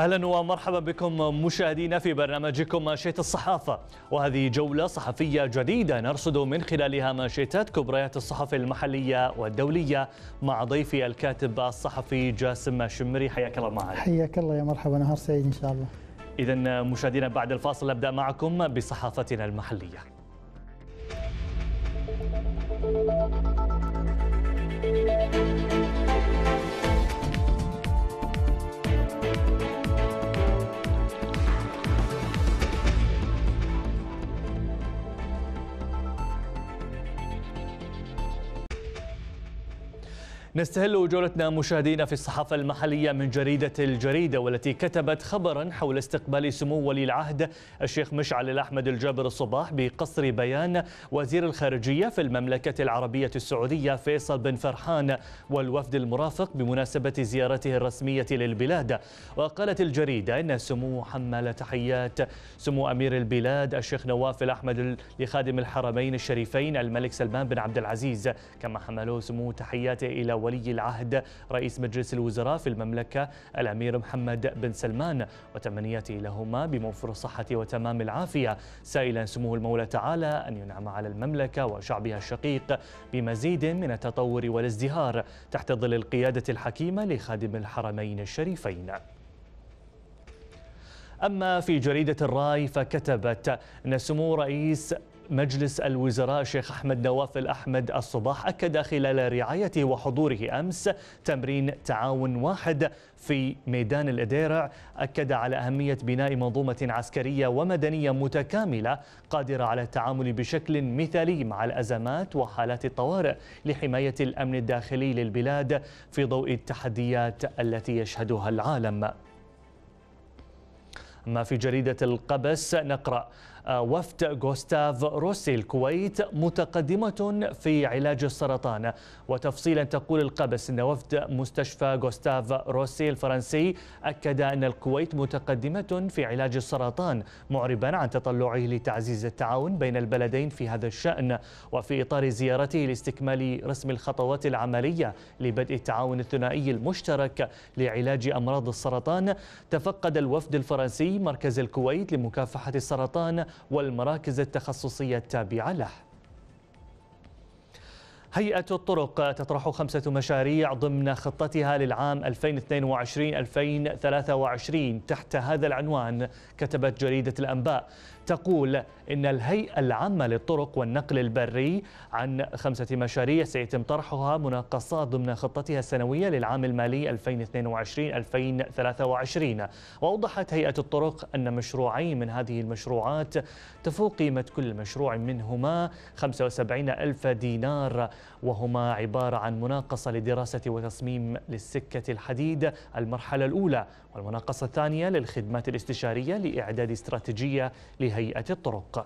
اهلا ومرحبا بكم مشاهدينا في برنامجكم ماشيه الصحافه وهذه جوله صحفيه جديده نرصد من خلالها ماشيتات كبريات الصحف المحليه والدوليه مع ضيفي الكاتب الصحفي جاسم شمري حياك الله معنا حياك الله يا مرحبا نهار سعيد ان شاء الله اذا مشاهدينا بعد الفاصل ابدا معكم بصحافتنا المحليه نستهل جولتنا مشاهدينا في الصحافة المحلية من جريدة الجريدة والتي كتبت خبرا حول استقبال سمو ولي العهد الشيخ مشعل الأحمد الجابر الصباح بقصر بيان وزير الخارجية في المملكة العربية السعودية فيصل بن فرحان والوفد المرافق بمناسبة زيارته الرسمية للبلاد وقالت الجريدة أن سمو حمل تحيات سمو أمير البلاد الشيخ نواف الأحمد لخادم الحرمين الشريفين الملك سلمان بن عبد العزيز كما حملوا سمو تحياته إلى ولي العهد رئيس مجلس الوزراء في المملكة الأمير محمد بن سلمان وتمنياته لهما بموفر الصحة وتمام العافية سائلا سمو المولى تعالى أن ينعم على المملكة وشعبها الشقيق بمزيد من التطور والازدهار تحت ظل القيادة الحكيمة لخادم الحرمين الشريفين أما في جريدة الراي فكتبت أن سمو رئيس مجلس الوزراء الشيخ أحمد نواف الأحمد الصباح أكد خلال رعايته وحضوره أمس تمرين تعاون واحد في ميدان الأديرع أكد على أهمية بناء منظومة عسكرية ومدنية متكاملة قادرة على التعامل بشكل مثالي مع الأزمات وحالات الطوارئ لحماية الأمن الداخلي للبلاد في ضوء التحديات التي يشهدها العالم ما في جريدة القبس نقرأ آه، وفد غوستاف روسي الكويت متقدمة في علاج السرطان وتفصيلا تقول القبس أن وفد مستشفى غوستاف روسي الفرنسي أكد أن الكويت متقدمة في علاج السرطان معربا عن تطلعه لتعزيز التعاون بين البلدين في هذا الشأن وفي إطار زيارته لاستكمال رسم الخطوات العملية لبدء التعاون الثنائي المشترك لعلاج أمراض السرطان تفقد الوفد الفرنسي مركز الكويت لمكافحة السرطان والمراكز التخصصية التابعة له هيئة الطرق تطرح خمسة مشاريع ضمن خطتها للعام 2022-2023 تحت هذا العنوان كتبت جريدة الأنباء تقول إن الهيئة العامة للطرق والنقل البري عن خمسة مشاريع سيتم طرحها مناقصات ضمن خطتها السنوية للعام المالي 2022-2023 وأوضحت هيئة الطرق أن مشروعين من هذه المشروعات تفوق قيمة كل مشروع منهما 75 ألف دينار وهما عبارة عن مناقصة لدراسة وتصميم للسكة الحديد المرحلة الأولى والمناقصة الثانية للخدمات الاستشارية لإعداد استراتيجية لهيئة الطرق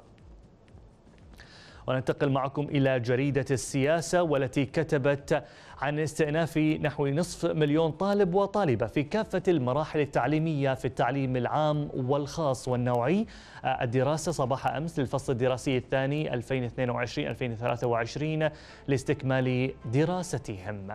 وننتقل معكم إلى جريدة السياسة والتي كتبت عن استئناف نحو نصف مليون طالب وطالبة في كافة المراحل التعليمية في التعليم العام والخاص والنوعي الدراسة صباح أمس للفصل الدراسي الثاني 2022-2023 لاستكمال دراستهم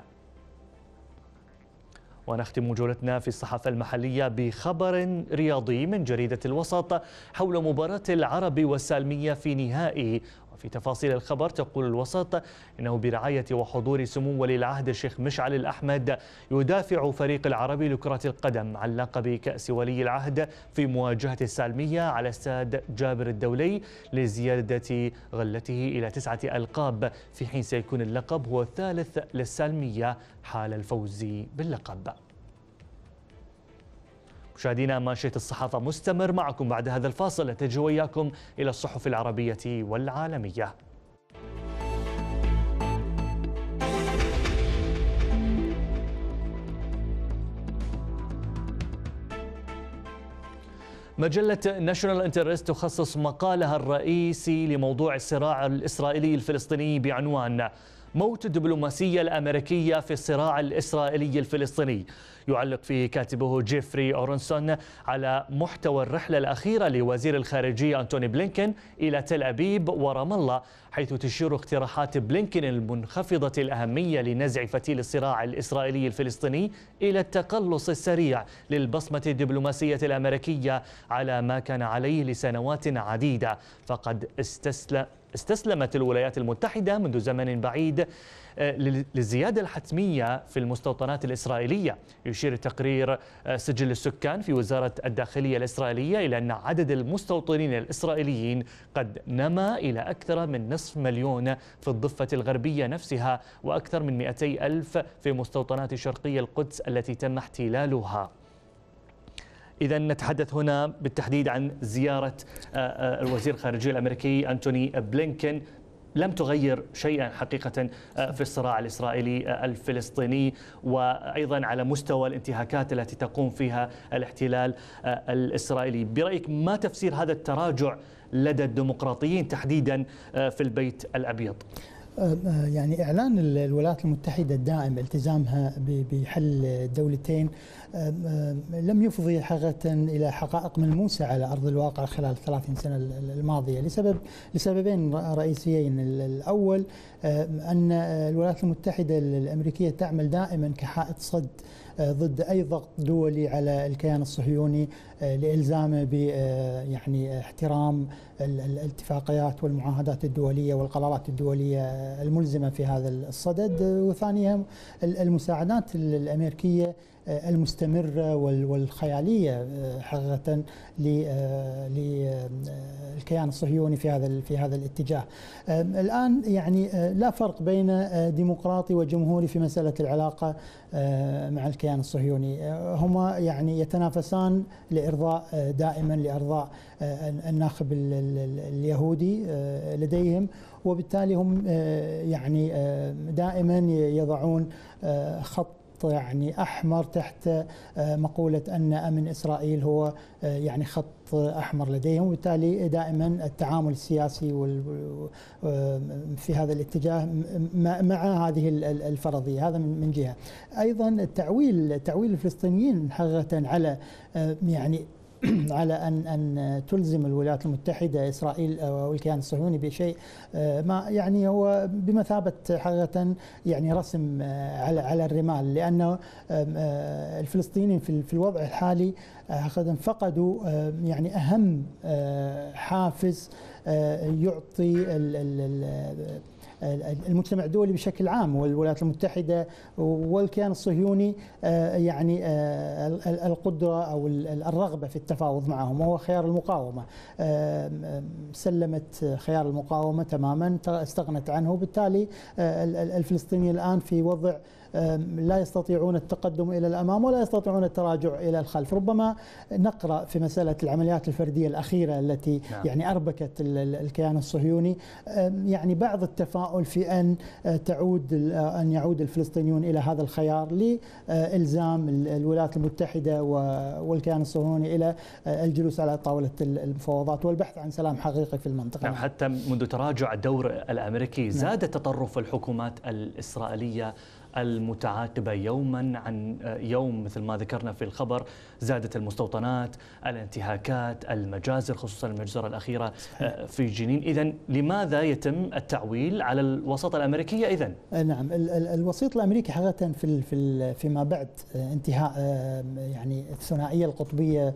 ونختم جولتنا في الصحافة المحلية بخبر رياضي من جريدة الوسط حول مباراة العرب والسالمية في نهائي وفي تفاصيل الخبر تقول الوسط إنه برعاية وحضور سمو ولي العهد الشيخ مشعل الأحمد يدافع فريق العربي لكرة القدم عن لقب كأس ولي العهد في مواجهة السالمية على استاد جابر الدولي لزيادة غلته إلى تسعة ألقاب في حين سيكون اللقب هو الثالث للسالمية حال الفوز باللقب مشاهدينا ماشيه الصحافة مستمر معكم بعد هذا الفاصل اتجه وياكم إلى الصحف العربية والعالمية مجلة ناشونال انترست تخصص مقالها الرئيسي لموضوع الصراع الإسرائيلي الفلسطيني بعنوان موت الدبلوماسية الأمريكية في الصراع الإسرائيلي الفلسطيني يعلق فيه كاتبه جيفري أورنسون على محتوى الرحلة الأخيرة لوزير الخارجية أنتوني بلينكن إلى تل أبيب ورام الله حيث تشير اقتراحات بلينكن المنخفضة الأهمية لنزع فتيل الصراع الإسرائيلي الفلسطيني إلى التقلص السريع للبصمة الدبلوماسية الأمريكية على ما كان عليه لسنوات عديدة فقد استسلم استسلمت الولايات المتحدة منذ زمن بعيد آه، للزيادة الحتمية في المستوطنات الإسرائيلية يشير تقرير آه، سجل السكان في وزارة الداخلية الإسرائيلية إلى أن عدد المستوطنين الإسرائيليين قد نما إلى أكثر من نصف مليون في الضفة الغربية نفسها وأكثر من 200 ألف في مستوطنات شرقي القدس التي تم احتلالها إذا نتحدث هنا بالتحديد عن زيارة آه، آه، الوزير الخارجية الأمريكي أنتوني بلينكن لم تغير شيئا حقيقة آه، في الصراع الإسرائيلي الفلسطيني وأيضا على مستوى الانتهاكات التي تقوم فيها الاحتلال الإسرائيلي برأيك ما تفسير هذا التراجع لدى الديمقراطيين تحديدا في البيت الأبيض يعني اعلان الولايات المتحده الدائم التزامها بحل الدولتين لم يفضي حقيقه الى حقائق ملموسه على ارض الواقع خلال 30 سنه الماضيه لسبب لسببين رئيسيين الاول ان الولايات المتحده الامريكيه تعمل دائما كحائط صد ضد اي ضغط دولي على الكيان الصهيوني آه، لالزامه ب آه، يعني آه، احترام الاتفاقيات والمعاهدات الدوليه والقرارات الدوليه الملزمه في هذا الصدد وثانيا المساعدات الامريكيه المستمرة والخيالية آه، حقيقة للكيان آه، آه، الصهيوني في هذا في هذا الاتجاه. الآن يعني لا فرق بين ديمقراطي وجمهوري في مسألة العلاقة مع الكيان الصهيوني هما يعني يتنافسان لإرضاء دائما لإرضاء الناخب اليهودي لديهم وبالتالي هم يعني دائما يضعون خط خط يعني احمر تحت آه، مقوله ان امن اسرائيل هو آه، يعني خط احمر لديهم وبالتالي دائما التعامل السياسي آه، في هذا الاتجاه مع هذه الفرضيه هذا من جهه ايضا التعويل تعويل الفلسطينيين حقيقه على يعني على ان ان تلزم الولايات المتحده اسرائيل او الكيان الصهيوني بشيء آه، ما يعني هو بمثابه حقيقه يعني رسم آه، على على الرمال لانه آه، الفلسطينيين في الوضع الحالي فقدوا يعني اهم حافز يعطي ال ال المجتمع الدولي بشكل عام والولايات المتحدة والكيان الصهيوني آه، يعني آه، القدرة أو الرغبة في التفاوض معهم وهو خيار المقاومة آه، سلمت خيار المقاومة تماما استغنت عنه وبالتالي الفلسطينيين الآن في وضع لا يستطيعون التقدم إلى الأمام ولا يستطيعون التراجع إلى الخلف ربما نقرأ في مسألة العمليات الفردية الأخيرة التي نعم. يعني أربكت الكيان الصهيوني يعني بعض التفاؤل في أن أه، تعود أه، أن يعود الفلسطينيون إلى هذا الخيار لإلزام الولايات المتحدة والكيان الصهيوني إلى أه، الجلوس على طاولة المفاوضات والبحث عن سلام حقيقي في المنطقة نعم حتى منذ تراجع الدور الأمريكي نعم. زاد نعم. تطرف الحكومات الإسرائيلية المتعاقبه يوما عن آه، يوم مثل ما ذكرنا في الخبر زادت المستوطنات الانتهاكات المجازر خصوصا المجزرة الأخيرة آه، في جنين إذا لماذا يتم التعويل على الوسط الأمريكية إذا آه، نعم الوسيط الأمريكي حقيقة في في فيما بعد آه، انتهاء يعني الثنائية القطبية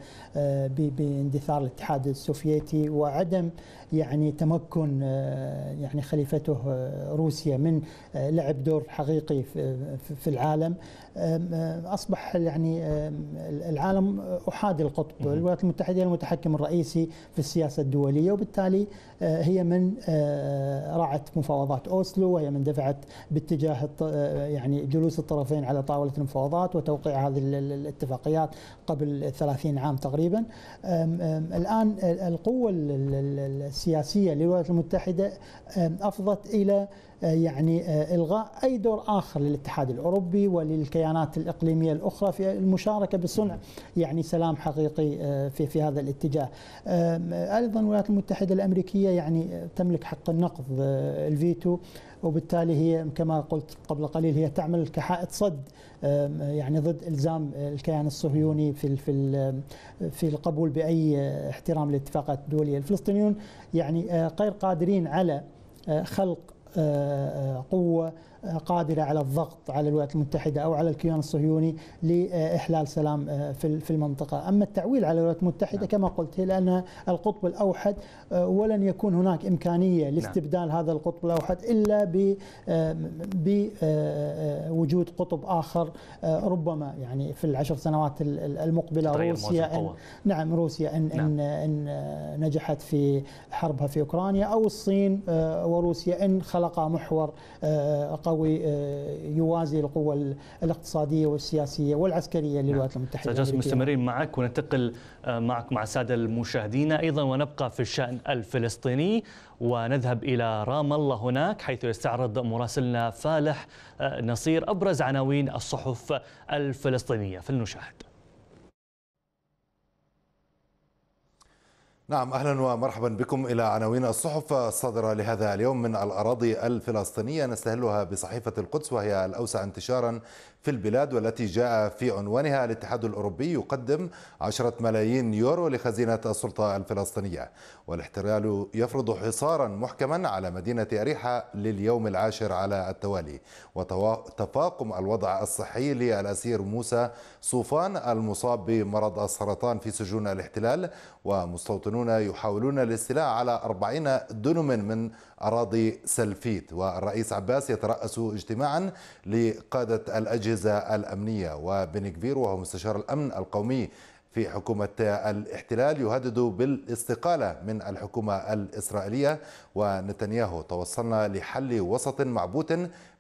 باندثار الاتحاد السوفيتي وعدم يعني تمكن يعني خليفته روسيا من لعب دور حقيقي في العالم اصبح يعني العالم احادي القطب، الولايات المتحده هي المتحكم الرئيسي في السياسه الدوليه وبالتالي أه، هي من أه، راعت مفاوضات اوسلو وهي من دفعت باتجاه أه، يعني جلوس الطرفين على طاوله المفاوضات وتوقيع هذه الاتفاقيات قبل 30 عام تقريبا. الان القوه السياسيه للولايات المتحده افضت الى يعني آه، إلغاء أي دور آخر للاتحاد الأوروبي وللكيانات الإقليمية الأخرى في المشاركة بصنع يعني سلام حقيقي آه، في في هذا الاتجاه آه، أيضا الولايات المتحدة الأمريكية يعني تملك حق النقض الفيتو وبالتالي هي كما قلت قبل قليل هي تعمل كحائط صد يعني ضد الزام الكيان الصهيوني في في في القبول باي احترام للاتفاقات الدوليه، الفلسطينيون يعني غير قادرين على خلق آه، آه، قوة قادرة على الضغط على الولايات المتحدة أو على الكيان الصهيوني لإحلال سلام آه، في المنطقة أما التعويل على الولايات المتحدة نعم. كما قلت هي لأنها القطب الأوحد آه، ولن يكون هناك إمكانية نعم. لاستبدال نعم. هذا القطب الأوحد إلا بوجود آه، قطب آخر ربما يعني في العشر سنوات المقبلة روسيا أن نعم روسيا أن, نعم. أن, أن نجحت في حربها في أوكرانيا أو الصين وروسيا أن خلقا محور قوي قوي آه، يوازي القوة الاقتصاديه والسياسيه والعسكريه نعم. للولايات المتحده سجلس مستمرين معك وننتقل آه، معك مع الساده المشاهدين ايضا ونبقى في الشان الفلسطيني ونذهب الى رام الله هناك حيث يستعرض مراسلنا فالح آه، نصير ابرز عناوين الصحف الفلسطينيه فلنشاهد نعم اهلا ومرحبا بكم الى عناوين الصحف الصادره لهذا اليوم من الاراضي الفلسطينيه نستهلها بصحيفه القدس وهي الاوسع انتشارا في البلاد والتي جاء في عنوانها الاتحاد الأوروبي يقدم 10 ملايين يورو لخزينة السلطة الفلسطينية والاحتلال يفرض حصارا محكما على مدينة أريحة لليوم العاشر على التوالي وتفاقم الوضع الصحي للأسير موسى صوفان المصاب بمرض السرطان في سجون الاحتلال ومستوطنون يحاولون الاستيلاء على 40 دنم من أراضي سلفيت والرئيس عباس يترأس اجتماعا لقادة الأجهزة الأمنية وبنكفير وهو مستشار الأمن القومي في حكومة الاحتلال يهدد بالاستقالة من الحكومة الإسرائيلية ونتنياهو توصلنا لحل وسط معبوت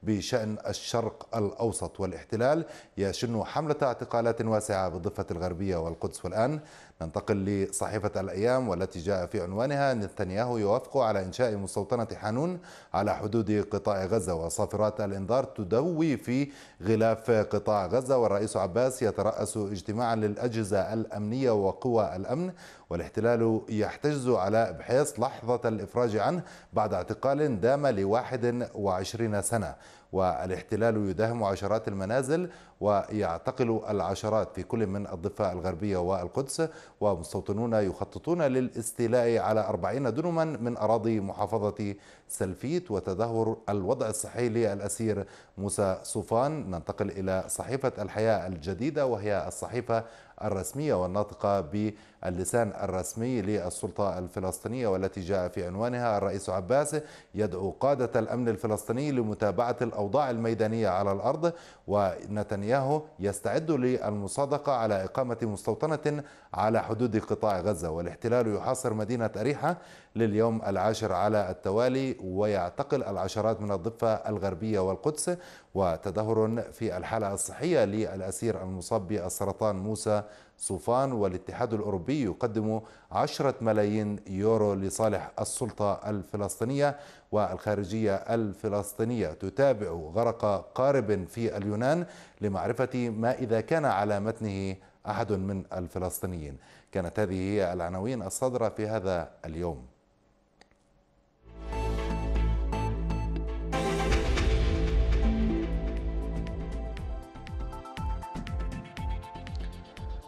بشأن الشرق الأوسط والاحتلال يشن حملة اعتقالات واسعة بالضفة الغربية والقدس والآن ننتقل لصحيفة الأيام والتي جاء في عنوانها نتنياهو يوافق على إنشاء مستوطنة حانون على حدود قطاع غزة وصافرات الإنذار تدوي في غلاف قطاع غزة والرئيس عباس يترأس اجتماعا للأجهزة الأمنية وقوى الأمن والاحتلال يحتجز على بحيص لحظة الإفراج عنه بعد اعتقال دام لواحد وعشرين سنة والاحتلال يداهم عشرات المنازل ويعتقل العشرات في كل من الضفة الغربية والقدس ومستوطنون يخططون للاستيلاء على 40 دنما من أراضي محافظة سلفيت وتدهور الوضع الصحي للأسير موسى صوفان ننتقل إلى صحيفة الحياة الجديدة وهي الصحيفة الرسمية والناطقة باللسان الرسمي للسلطة الفلسطينية والتي جاء في عنوانها الرئيس عباس يدعو قادة الأمن الفلسطيني لمتابعة الأوضاع الميدانية على الأرض ونتنياهو نتنياهو يستعد للمصادقة على إقامة مستوطنة على حدود قطاع غزة والاحتلال يحاصر مدينة أريحة لليوم العاشر على التوالي ويعتقل العشرات من الضفة الغربية والقدس وتدهور في الحالة الصحية للأسير المصاب بالسرطان موسى صوفان والاتحاد الأوروبي يقدم عشرة ملايين يورو لصالح السلطة الفلسطينية والخارجية الفلسطينية تتابع غرق قارب في اليونان لمعرفة ما إذا كان على متنه أحد من الفلسطينيين كانت هذه هي العناوين الصادرة في هذا اليوم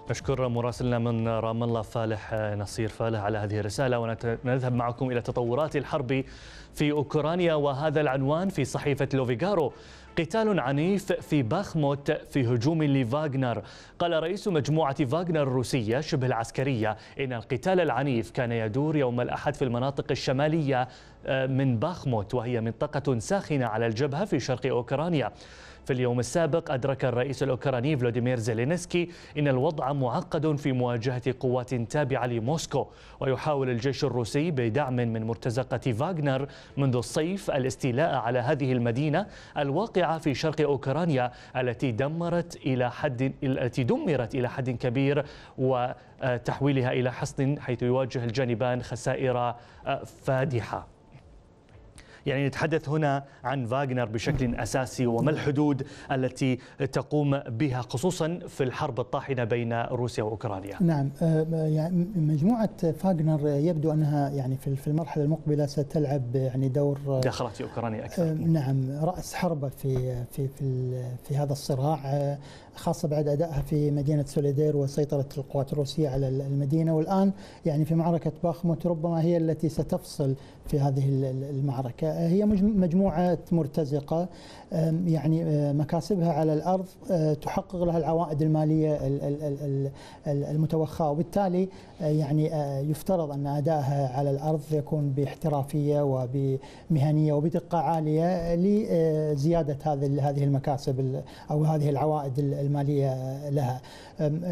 نشكر مراسلنا من رام الله فالح نصير فالح على هذه الرسالة ونذهب معكم إلى تطورات الحرب في أوكرانيا وهذا العنوان في صحيفة لوفيغارو قتال عنيف في باخموت في هجوم لفاغنر قال رئيس مجموعة فاغنر الروسية شبه العسكرية إن القتال العنيف كان يدور يوم الأحد في المناطق الشمالية آه، من باخموت وهي منطقة ساخنة على الجبهة في شرق أوكرانيا في اليوم السابق أدرك الرئيس الأوكراني فلاديمير زيلينسكي أن الوضع معقد في مواجهة قوات تابعة لموسكو ويحاول الجيش الروسي بدعم من مرتزقة فاغنر منذ الصيف الاستيلاء على هذه المدينة الواقعة في شرق أوكرانيا التي دمرت إلى حد التي دمرت إلى حد كبير وتحويلها إلى حصن حيث يواجه الجانبان خسائر فادحة يعني نتحدث هنا عن فاغنر بشكل أساسي وما الحدود التي تقوم بها خصوصا في الحرب الطاحنة بين روسيا وأوكرانيا نعم يعني مجموعة فاغنر يبدو أنها يعني في المرحلة المقبلة ستلعب يعني دور دخلت في أوكرانيا أكثر نعم رأس حربة في في في, في هذا الصراع خاصة بعد أدائها في مدينة سوليدير وسيطرة القوات الروسية على المدينة والآن يعني في معركة باخموت ربما هي التي ستفصل في هذه المعركة آه، هي مجموعة مرتزقة يعني آه، مكاسبها على الأرض آه، تحقق لها العوائد المالية المتوخاة وبالتالي يعني يفترض أن أدائها على الأرض يكون باحترافية وبمهنية وبدقة عالية لزيادة هذه المكاسب أو هذه العوائد المالية لها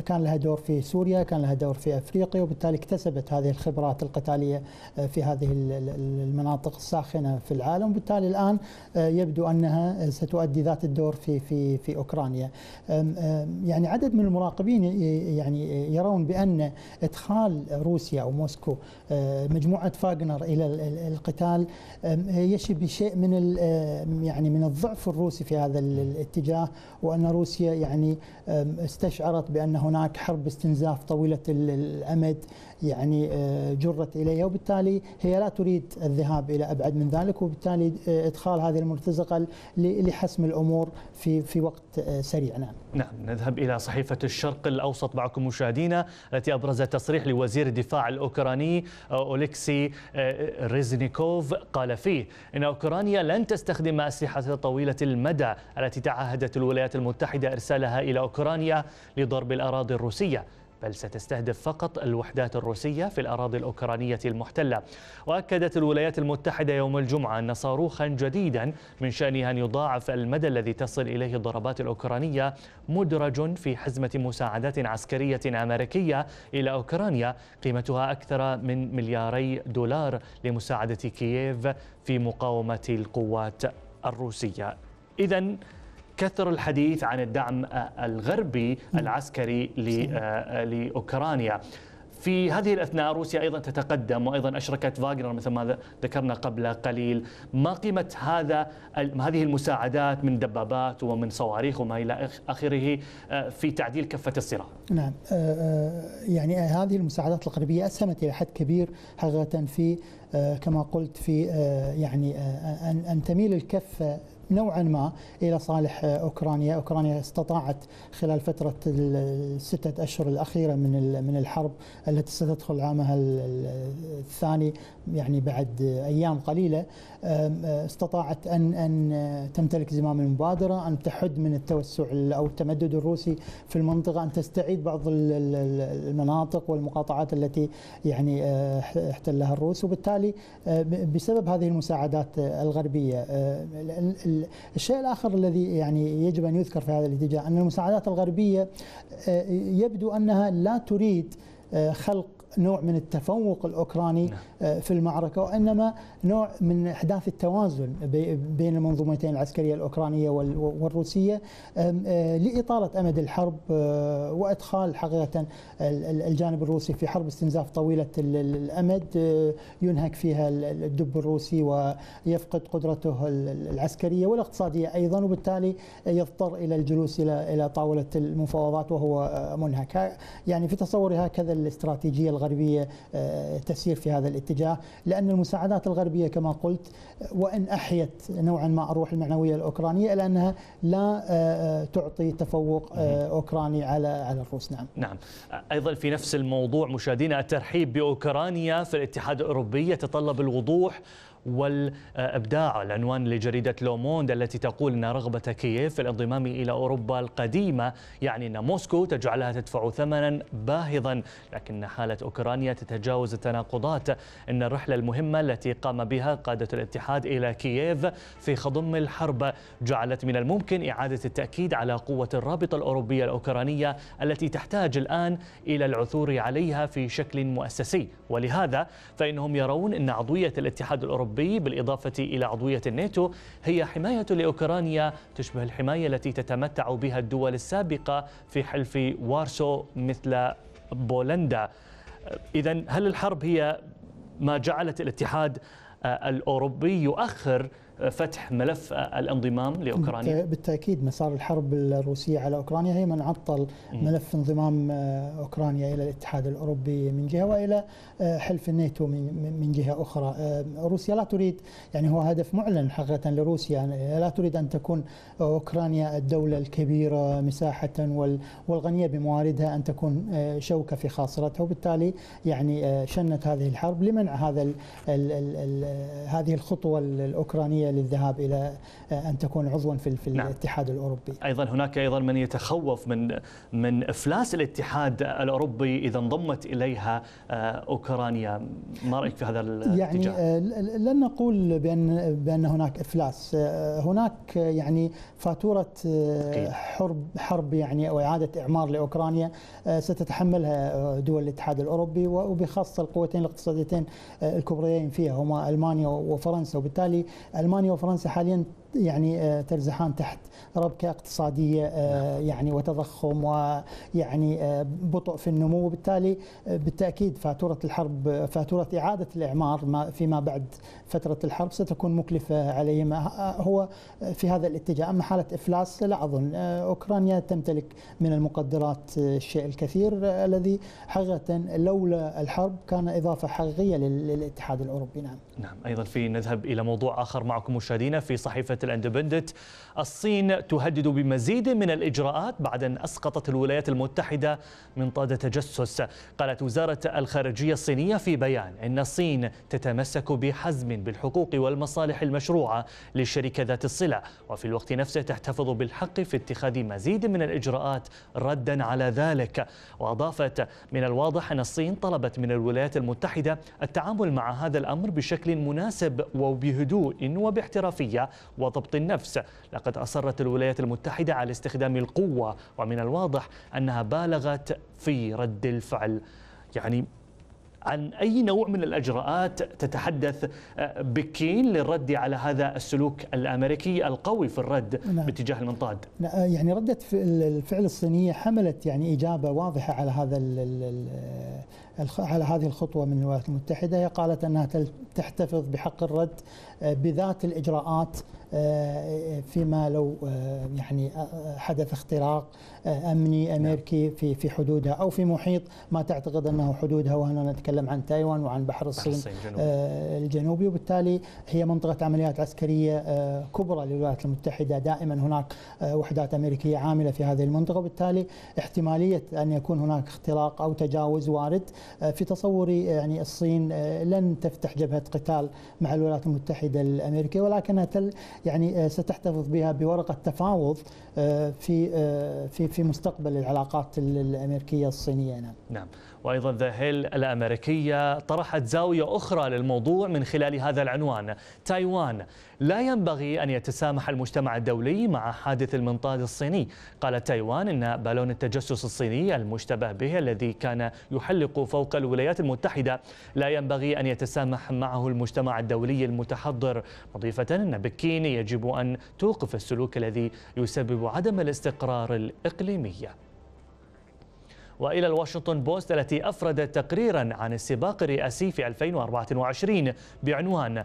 كان لها دور في سوريا كان لها دور في أفريقيا وبالتالي اكتسبت هذه الخبرات القتالية أه، في هذه المناطق الساخنة في العالم وبالتالي الآن أه، يبدو أنها أه، ستؤدي ذات الدور في, في, في أوكرانيا يعني عدد من المراقبين يعني يرون بأن إدخال روسيا أو موسكو مجموعة فاغنر إلى القتال يشي بشيء من يعني من الضعف الروسي في هذا الاتجاه وأن روسيا يعني يعني استشعرت بأن هناك حرب استنزاف طويلة الأمد يعني آه، جرت اليها وبالتالي هي لا تريد الذهاب الى ابعد من ذلك وبالتالي آه، ادخال هذه المرتزقه لحسم الامور في في وقت آه، سريع نعم. نعم نذهب الى صحيفه الشرق الاوسط معكم مشاهدينا التي ابرزت تصريح لوزير الدفاع الاوكراني اوليكسي ريزنيكوف قال فيه ان اوكرانيا لن تستخدم اسلحه طويله المدى التي تعهدت الولايات المتحده ارسالها الى اوكرانيا لضرب الاراضي الروسيه بل ستستهدف فقط الوحدات الروسية في الأراضي الأوكرانية المحتلة وأكدت الولايات المتحدة يوم الجمعة أن صاروخا جديدا من شأنه أن يضاعف المدى الذي تصل إليه الضربات الأوكرانية مدرج في حزمة مساعدات عسكرية أمريكية إلى أوكرانيا قيمتها أكثر من ملياري دولار لمساعدة كييف في مقاومة القوات الروسية إذا كثر الحديث عن الدعم الغربي العسكري آه، آه، لاوكرانيا في هذه الاثناء روسيا ايضا تتقدم وايضا اشركت فاغنر مثل ما ذكرنا قبل قليل، ما قيمه هذا هذه المساعدات من دبابات ومن صواريخ وما الى اخره آه، في تعديل كفه الصراع؟ نعم يعني هذه المساعدات الغربيه اسهمت الى حد كبير حقيقه في كما قلت في يعني ان تميل الكفه نوعا ما الى صالح اوكرانيا، اوكرانيا استطاعت خلال فتره السته اشهر الاخيره من من الحرب التي ستدخل عامها الثاني يعني بعد ايام قليله استطاعت ان ان تمتلك زمام المبادره، ان تحد من التوسع او التمدد الروسي في المنطقه، ان تستعيد بعض المناطق والمقاطعات التي يعني أه، احتلها الروس، وبالتالي أه، بسبب هذه المساعدات الغربيه أه، الشيء الآخر الذي يعني يجب أن يذكر في هذا الاتجاه أن المساعدات الغربية آه، يبدو أنها لا تريد آه، خلق نوع من التفوق الأوكراني نعم. آه، في المعركة وإنما نوع من إحداث التوازن بين المنظومتين العسكرية الأوكرانية والروسية آه، لإطالة أمد الحرب آه، وإدخال حقيقة الجانب الروسي في حرب استنزاف طويلة الأمد ينهك فيها الدب الروسي ويفقد قدرته العسكرية والاقتصادية أيضا وبالتالي يضطر إلى الجلوس إلى إلى طاولة المفاوضات وهو منهك يعني في تصوري هكذا الاستراتيجية الغربية آه، تسير في هذا الاتجاه لأن المساعدات الغربية كما قلت آه، وإن أحيت نوعا ما الروح المعنوية الأوكرانية إلا أنها لا آه، تعطي تفوق أوكراني على على الروس نعم نعم أيضا في نفس الموضوع مشاهدينا الترحيب بأوكرانيا في الاتحاد الأوروبي يتطلب الوضوح والابداع العنوان لجريده لوموند التي تقول ان رغبه كييف في الانضمام الى اوروبا القديمه يعني ان موسكو تجعلها تدفع ثمنا باهظا لكن حاله اوكرانيا تتجاوز التناقضات ان الرحله المهمه التي قام بها قاده الاتحاد الى كييف في خضم الحرب جعلت من الممكن اعاده التاكيد على قوه الرابطه الاوروبيه الاوكرانيه التي تحتاج الان الى العثور عليها في شكل مؤسسي ولهذا فانهم يرون ان عضويه الاتحاد الاوروبي الأوروبي بالإضافة إلى عضوية الناتو هي حماية لأوكرانيا تشبه الحماية التي تتمتع بها الدول السابقة في حلف وارسو مثل بولندا إذا هل الحرب هي ما جعلت الاتحاد الأوروبي يؤخر فتح ملف الانضمام لاوكرانيا؟ بالتاكيد مسار الحرب الروسيه على اوكرانيا هي من عطل ملف انضمام آه، اوكرانيا الى الاتحاد الاوروبي من جهه والى آه، حلف الناتو من جهه اخرى. آه، روسيا لا تريد يعني هو هدف معلن حقيقه لروسيا يعني لا تريد ان تكون اوكرانيا الدوله الكبيره مساحه والغنيه بمواردها ان تكون شوكه في خاصرتها وبالتالي يعني شنت هذه الحرب لمنع هذا هذه الخطوه الاوكرانيه الأمنية للذهاب إلى آه، أن تكون عضوا في, الاتحاد نعم. الاتحاد الأوروبي أيضا هناك أيضا من يتخوف من من إفلاس الاتحاد الأوروبي إذا انضمت إليها آه، أوكرانيا ما رأيك في هذا يعني، الاتجاه؟ يعني لن نقول بأن, بأن هناك إفلاس هناك يعني فاتورة حرب, حرب يعني أو إعادة إعمار لأوكرانيا ستتحملها دول الاتحاد الأوروبي وبخاصة القوتين الاقتصاديتين الكبريين فيها هما ألمانيا وفرنسا وبالتالي ألمانيا ألمانيا وفرنسا حاليا يعني آه، ترزحان تحت ربكه اقتصاديه آه، نعم. يعني وتضخم ويعني آه، بطء في النمو وبالتالي بالتاكيد فاتوره الحرب فاتوره اعاده الاعمار فيما بعد فتره الحرب ستكون مكلفه عليهم هو في هذا الاتجاه اما حاله افلاس لا اظن اوكرانيا تمتلك من المقدرات الشيء الكثير الذي حقيقه لولا الحرب كان اضافه حقيقيه للاتحاد الاوروبي نعم نعم ايضا في نذهب الى موضوع اخر معكم مشاهدينا في صحيفه الاندبندنت الصين تهدد بمزيد من الإجراءات بعد أن أسقطت الولايات المتحدة منطاد تجسس قالت وزارة الخارجية الصينية في بيان أن الصين تتمسك بحزم بالحقوق والمصالح المشروعة للشركة ذات الصلة وفي الوقت نفسه تحتفظ بالحق في اتخاذ مزيد من الإجراءات ردا على ذلك وأضافت من الواضح أن الصين طلبت من الولايات المتحدة التعامل مع هذا الأمر بشكل مناسب وبهدوء وباحترافية وضبط النفس لقد أصرت الولايات المتحدة على استخدام القوة ومن الواضح أنها بالغت في رد الفعل يعني عن أي نوع من الأجراءات تتحدث آه، بكين للرد على هذا السلوك الأمريكي القوي في الرد نعم. باتجاه المنطاد لا آه، يعني ردة الفعل الصينية حملت يعني إجابة واضحة على هذا آه، على هذه الخطوة من الولايات المتحدة هي قالت أنها تحتفظ بحق الرد بذات الإجراءات آه، فيما لو آه، يعني آه، حدث اختراق امني امريكي نعم. في في حدودها او في محيط ما تعتقد انه حدودها وهنا نتكلم عن تايوان وعن بحر الصين, الصين الجنوبي. الجنوبي وبالتالي هي منطقه عمليات عسكريه كبرى للولايات المتحده دائما هناك وحدات امريكيه عامله في هذه المنطقه وبالتالي احتماليه ان يكون هناك اختراق او تجاوز وارد في تصوري يعني الصين لن تفتح جبهه قتال مع الولايات المتحده الامريكيه ولكنها يعني آه، ستحتفظ بها بورقه تفاوض آه، في آه، في في مستقبل العلاقات الامريكيه الصينيه نعم. نعم. وأيضا ذا هيل الأمريكية طرحت زاوية أخرى للموضوع من خلال هذا العنوان تايوان لا ينبغي أن يتسامح المجتمع الدولي مع حادث المنطاد الصيني قالت تايوان أن بالون التجسس الصيني المشتبه به الذي كان يحلق فوق الولايات المتحدة لا ينبغي أن يتسامح معه المجتمع الدولي المتحضر مضيفة أن بكين يجب أن توقف السلوك الذي يسبب عدم الاستقرار الإقليمي وإلى الواشنطن بوست التي أفردت تقريرا عن السباق الرئاسي في 2024 بعنوان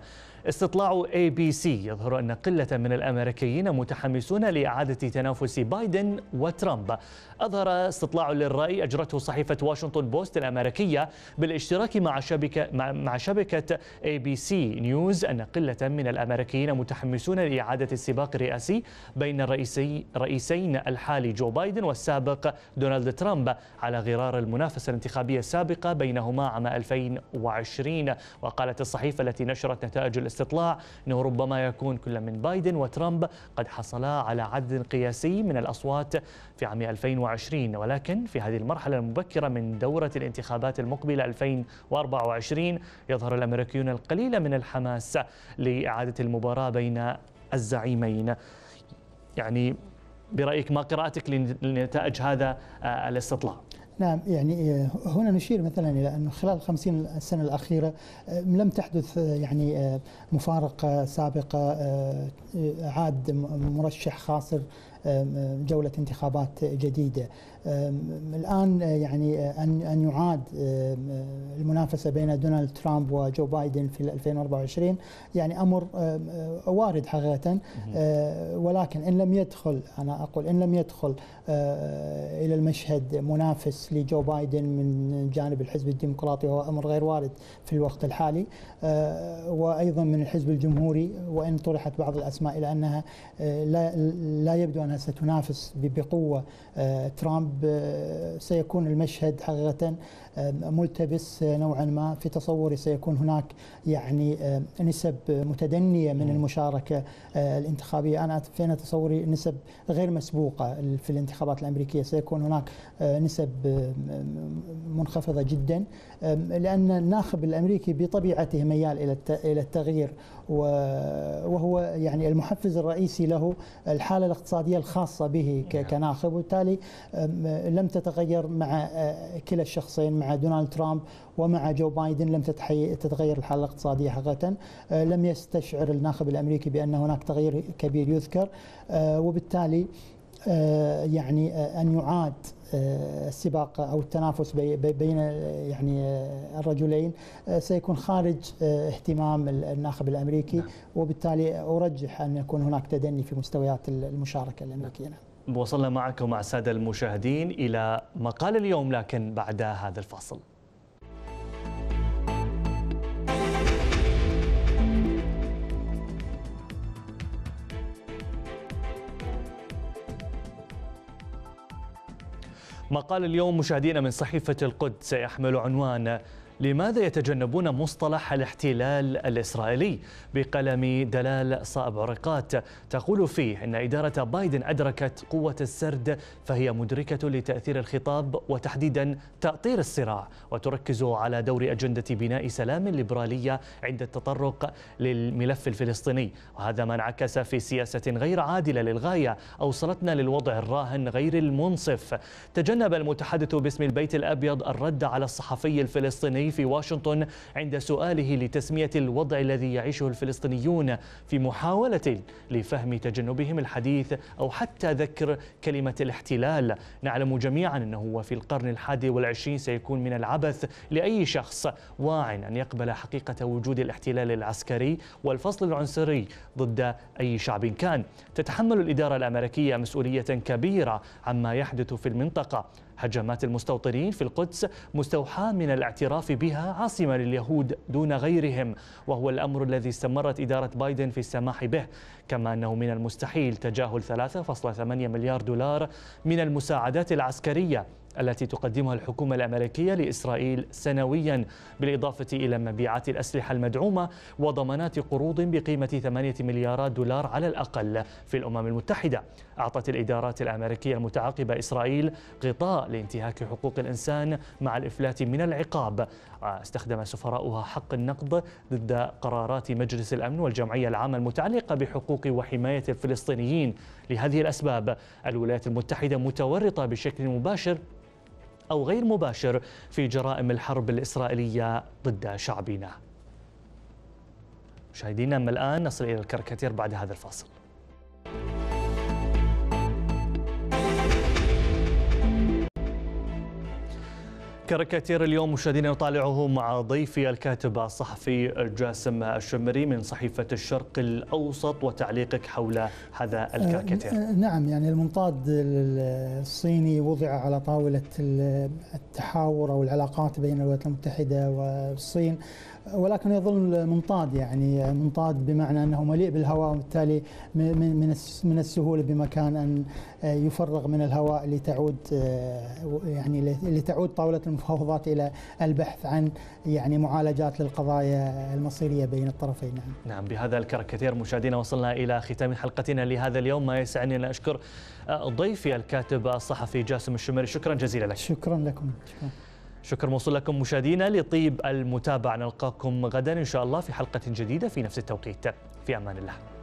استطلاع اي بي سي يظهر ان قله من الامريكيين متحمسون لاعاده تنافس بايدن وترامب. اظهر استطلاع للراي اجرته صحيفه واشنطن بوست الامريكيه بالاشتراك مع شبكه مع شبكه اي بي سي نيوز ان قله من الامريكيين متحمسون لاعاده السباق الرئاسي بين الرئيسي رئيسين الحالي جو بايدن والسابق دونالد ترامب على غرار المنافسه الانتخابيه السابقه بينهما عام 2020 وقالت الصحيفه التي نشرت نتائج الاستطلاع أنه ربما يكون كل من بايدن وترامب قد حصلا على عدد قياسي من الأصوات في عام 2020 ولكن في هذه المرحلة المبكرة من دورة الانتخابات المقبلة 2024 يظهر الأمريكيون القليل من الحماس لإعادة المباراة بين الزعيمين يعني برأيك ما قراءتك لنتائج هذا آه، الاستطلاع نعم يعني آه، هنا نشير مثلا إلى ان خلال 50 سنة الأخيرة آه، لم تحدث آه، يعني مفارقة سابقة عاد مرشح خاسر جولة انتخابات جديدة الان آه، يعني آه، ان ان يعاد آه، المنافسه بين دونالد ترامب وجو بايدن في 2024 يعني امر وارد حقيقه ولكن ان لم يدخل انا اقول ان لم يدخل الى المشهد منافس لجو بايدن من جانب الحزب الديمقراطي وهو امر غير وارد في الوقت الحالي وايضا من الحزب الجمهوري وان طرحت بعض الاسماء الى انها لا لا يبدو انها ستنافس بقوه ترامب الغرب سيكون المشهد حقيقة ملتبس آه، نوعا ما في تصوري سيكون هناك يعني نسب متدنية من المشاركة آه، الانتخابية أنا في تصوري نسب غير مسبوقة في الانتخابات الأمريكية سيكون هناك آه، نسب منخفضة جدا لأن الناخب الأمريكي بطبيعته ميال الى إلى التغيير وهو يعني المحفز الرئيسي له الحالة الاقتصادية الخاصة به نعم. كناخب وبالتالي لم تتغير مع آه، كلا الشخصين مع دونالد ترامب ومع جو بايدن لم تتغير الحاله الاقتصاديه حقيقه آه، لم يستشعر الناخب الامريكي بان هناك تغيير كبير يذكر آه، وبالتالي يعني ان يعاد السباق او التنافس بين يعني الرجلين سيكون خارج اهتمام الناخب الامريكي نعم. وبالتالي ارجح ان يكون هناك تدني في مستويات المشاركه الامريكيه نعم. وصلنا معكم ومع السادة المشاهدين إلى مقال اليوم لكن بعد هذا الفاصل مقال اليوم مشاهدينا من صحيفة القدس يحمل عنوان لماذا يتجنبون مصطلح الاحتلال الإسرائيلي بقلم دلال صائب عرقات تقول فيه إن إدارة بايدن أدركت قوة السرد فهي مدركة لتأثير الخطاب وتحديدا تأطير الصراع وتركز على دور أجندة بناء سلام ليبرالية عند التطرق للملف الفلسطيني وهذا ما انعكس في سياسة غير عادلة للغاية أوصلتنا للوضع الراهن غير المنصف تجنب المتحدث باسم البيت الأبيض الرد على الصحفي الفلسطيني في واشنطن عند سؤاله لتسمية الوضع الذي يعيشه الفلسطينيون في محاولة لفهم تجنبهم الحديث أو حتى ذكر كلمة الاحتلال نعلم جميعا أنه وفي القرن الحادي والعشرين سيكون من العبث لأي شخص واع أن يقبل حقيقة وجود الاحتلال العسكري والفصل العنصري ضد أي شعب كان تتحمل الإدارة الأمريكية مسؤولية كبيرة عما يحدث في المنطقة هجمات المستوطنين في القدس مستوحاة من الاعتراف بها عاصمة لليهود دون غيرهم وهو الأمر الذي استمرت إدارة بايدن في السماح به كما أنه من المستحيل تجاهل 3.8 مليار دولار من المساعدات العسكرية التي تقدمها الحكومة الأمريكية لإسرائيل سنويا بالإضافة إلى مبيعات الأسلحة المدعومة وضمانات قروض بقيمة 8 مليارات دولار على الأقل في الأمم المتحدة أعطت الإدارات الأمريكية المتعاقبة إسرائيل غطاء لانتهاك حقوق الإنسان مع الإفلات من العقاب استخدم سفراؤها حق النقض ضد قرارات مجلس الأمن والجمعية العامة المتعلقة بحقوق وحماية الفلسطينيين لهذه الأسباب الولايات المتحدة متورطة بشكل مباشر أو غير مباشر في جرائم الحرب الإسرائيلية ضد شعبنا مشاهدينا أما الآن نصل إلى الكركاتير بعد هذا الفاصل thank you كاريكاتير اليوم مشاهدينا نطالعه مع ضيفي الكاتب الصحفي جاسم الشمري من صحيفة الشرق الأوسط وتعليقك حول هذا آه، الكاريكاتير آه، نعم يعني المنطاد الصيني وضع على طاولة التحاور أو العلاقات بين الولايات المتحدة والصين ولكن يظل منطاد يعني منطاد بمعنى انه مليء بالهواء وبالتالي من من السهوله بمكان ان آه، يفرغ من الهواء لتعود آه، يعني لتعود طاوله المفاوضات الى البحث عن يعني معالجات للقضايا المصيريه بين الطرفين نعم. نعم بهذا كثير مشاهدينا وصلنا الى ختام حلقتنا لهذا اليوم ما يسعني ان اشكر آه، ضيفي الكاتب الصحفي جاسم الشمري شكرا جزيلا لك. شكرا لكم شكرا. شكر موصول لكم مشاهدينا لطيب المتابعة نلقاكم غدا إن شاء الله في حلقة جديدة في نفس التوقيت في أمان الله